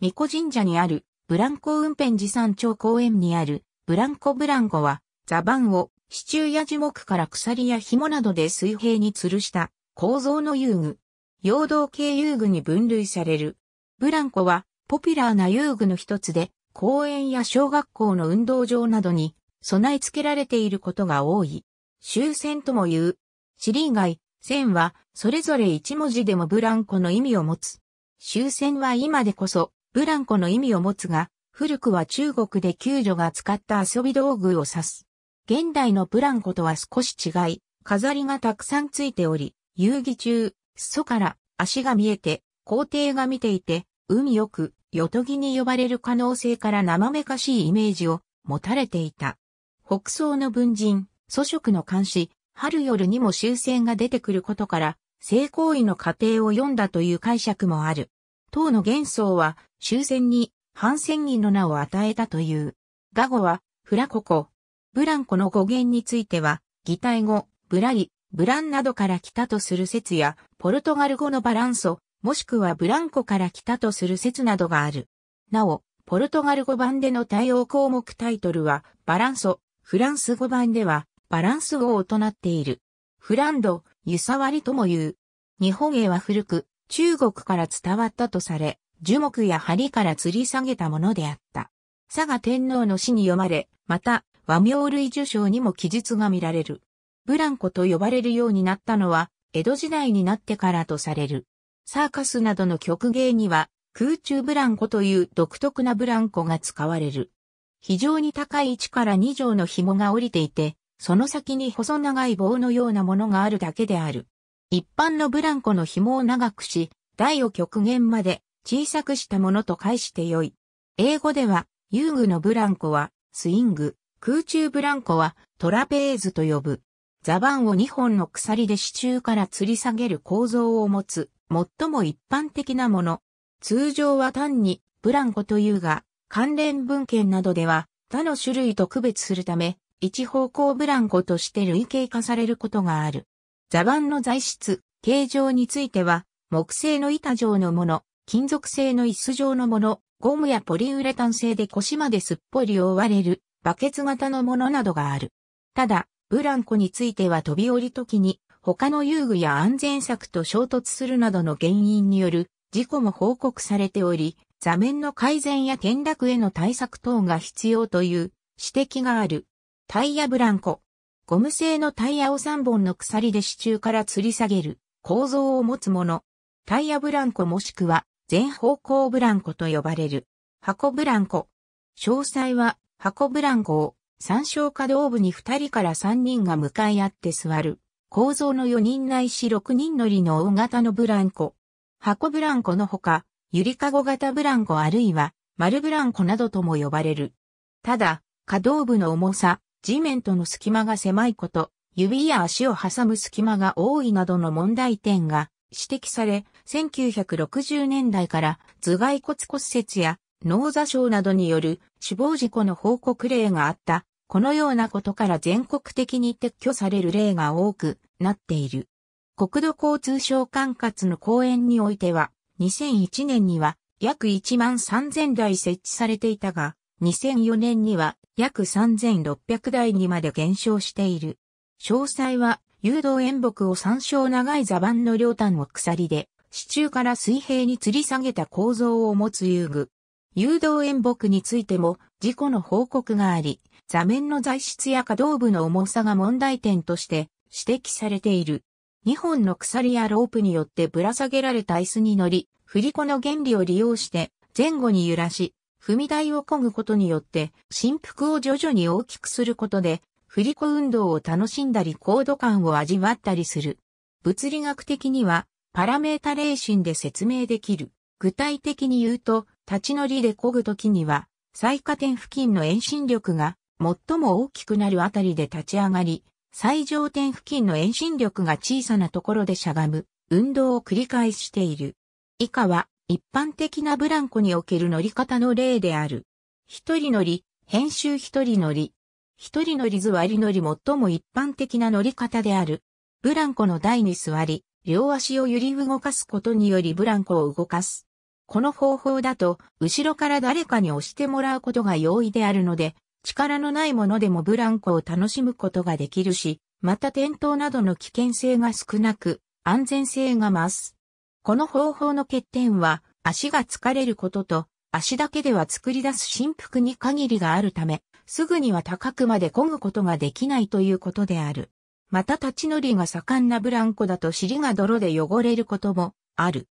巫女神社にあるブランコ運転寺山町公園にあるブランコブランコは座盤を支柱や樹木から鎖や紐などで水平に吊るした構造の遊具。陽動系遊具に分類される。ブランコはポピュラーな遊具の一つで公園や小学校の運動場などに備え付けられていることが多い。終戦とも言う。シリー街、線はそれぞれ一文字でもブランコの意味を持つ。終戦は今でこそブランコの意味を持つが、古くは中国で救助が使った遊び道具を指す。現代のブランコとは少し違い、飾りがたくさんついており、遊戯中、裾から足が見えて、皇帝が見ていて、海よく、よとぎに呼ばれる可能性から生めかしいイメージを持たれていた。北宋の文人、祖職の監視、春夜にも終戦が出てくることから、性行為の過程を読んだという解釈もある。唐の元宗は終戦に反戦議の名を与えたという。ガ語はフラココ。ブランコの語源については、擬態語、ブラリ、ブランなどから来たとする説や、ポルトガル語のバランソ、もしくはブランコから来たとする説などがある。なお、ポルトガル語版での対応項目タイトルは、バランソ、フランス語版では、バランス語をとなっている。フランド、湯触りとも言う。日本へは古く、中国から伝わったとされ、樹木や針から吊り下げたものであった。佐賀天皇の死に読まれ、また和名類受賞にも記述が見られる。ブランコと呼ばれるようになったのは、江戸時代になってからとされる。サーカスなどの曲芸には、空中ブランコという独特なブランコが使われる。非常に高い位置から2畳の紐が降りていて、その先に細長い棒のようなものがあるだけである。一般のブランコの紐を長くし、台を極限まで小さくしたものと解して良い。英語では、遊具のブランコは、スイング、空中ブランコは、トラペーズと呼ぶ。座盤を2本の鎖で支柱から吊り下げる構造を持つ、最も一般的なもの。通常は単に、ブランコというが、関連文献などでは、他の種類と区別するため、一方向ブランコとして類型化されることがある。座盤の材質、形状については、木製の板状のもの、金属製の椅子状のもの、ゴムやポリウレタン製で腰まですっぽり覆われる、バケツ型のものなどがある。ただ、ブランコについては飛び降り時に、他の遊具や安全策と衝突するなどの原因による事故も報告されており、座面の改善や転落への対策等が必要という指摘がある。タイヤブランコ。ゴム製のタイヤを3本の鎖で支柱から吊り下げる構造を持つもの。タイヤブランコもしくは全方向ブランコと呼ばれる箱ブランコ。詳細は箱ブランコを参照可動部に2人から3人が向かい合って座る。構造の4人ないし6人乗りの大型のブランコ。箱ブランコのほか、ゆりかご型ブランコあるいは丸ブランコなどとも呼ばれる。ただ、可動部の重さ、地面との隙間が狭いこと、指や足を挟む隙間が多いなどの問題点が指摘され、1960年代から頭蓋骨骨折や脳座症などによる死亡事故の報告例があった。このようなことから全国的に撤去される例が多くなっている。国土交通省管轄の公園においては、2001年には約1万3000台設置されていたが、2004年には約3600台にまで減少している。詳細は、誘導演木を参照長い座盤の両端を鎖で、支柱から水平に吊り下げた構造を持つ遊具。誘導演木についても事故の報告があり、座面の材質や可動部の重さが問題点として指摘されている。2本の鎖やロープによってぶら下げられた椅子に乗り、振り子の原理を利用して前後に揺らし、踏み台を漕ぐことによって、振幅を徐々に大きくすることで、振り子運動を楽しんだり高度感を味わったりする。物理学的には、パラメータレーシンで説明できる。具体的に言うと、立ち乗りで漕ぐときには、最下点付近の遠心力が最も大きくなるあたりで立ち上がり、最上点付近の遠心力が小さなところでしゃがむ運動を繰り返している。以下は一般的なブランコにおける乗り方の例である。一人乗り、編集一人乗り。一人乗り座り乗り最も一般的な乗り方である。ブランコの台に座り、両足を揺り動かすことによりブランコを動かす。この方法だと、後ろから誰かに押してもらうことが容易であるので、力のないものでもブランコを楽しむことができるし、また転倒などの危険性が少なく、安全性が増す。この方法の欠点は、足が疲れることと、足だけでは作り出す振幅に限りがあるため、すぐには高くまで漕ぐことができないということである。また立ち乗りが盛んなブランコだと尻が泥で汚れることもある。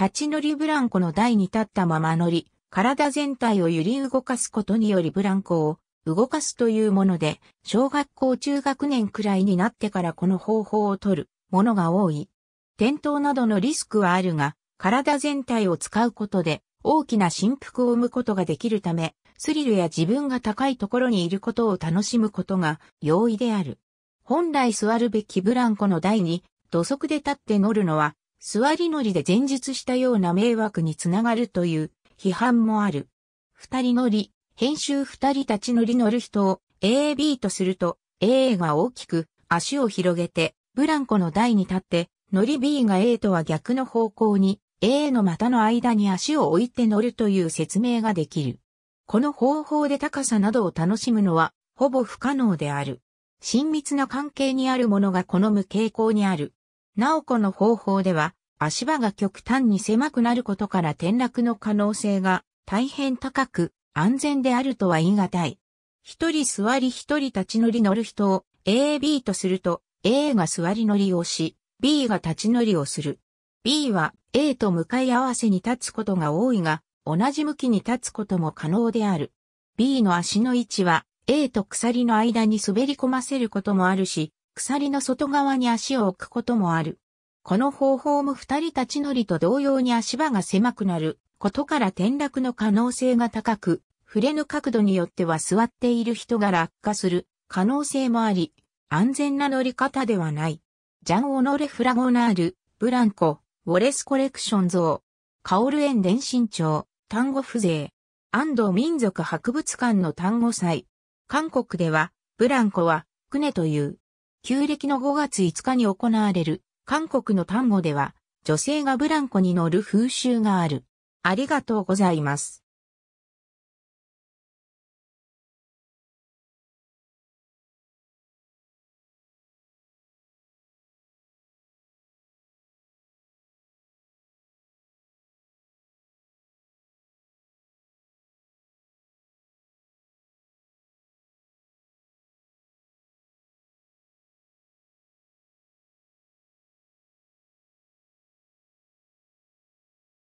立ち乗りブランコの台に立ったまま乗り、体全体を揺り動かすことによりブランコを動かすというもので、小学校中学年くらいになってからこの方法を取るものが多い。転倒などのリスクはあるが、体全体を使うことで大きな振幅を生むことができるため、スリルや自分が高いところにいることを楽しむことが容易である。本来座るべきブランコの台に土足で立って乗るのは、座り乗りで前述したような迷惑につながるという批判もある。二人乗り、編集二人立ち乗り乗る人を AB とすると、AA が大きく足を広げてブランコの台に立って乗り B が A とは逆の方向に A の股の間に足を置いて乗るという説明ができる。この方法で高さなどを楽しむのはほぼ不可能である。親密な関係にあるものが好む傾向にある。なおこの方法では足場が極端に狭くなることから転落の可能性が大変高く安全であるとは言い難い。一人座り一人立ち乗り乗る人を AB とすると A が座り乗りをし、B が立ち乗りをする。B は A と向かい合わせに立つことが多いが、同じ向きに立つことも可能である。B の足の位置は A と鎖の間に滑り込ませることもあるし、鎖の外側に足を置くこともある。この方法も二人立ち乗りと同様に足場が狭くなることから転落の可能性が高く、触れぬ角度によっては座っている人が落下する可能性もあり、安全な乗り方ではない。ジャン・オノレ・フラゴナール、ブランコ、ウォレスコレクション像、カオルエン伝心町、単語風情、安藤民族博物館の単語祭。韓国では、ブランコは、クネという、旧暦の5月5日に行われる、韓国の単語では、女性がブランコに乗る風習がある。ありがとうございます。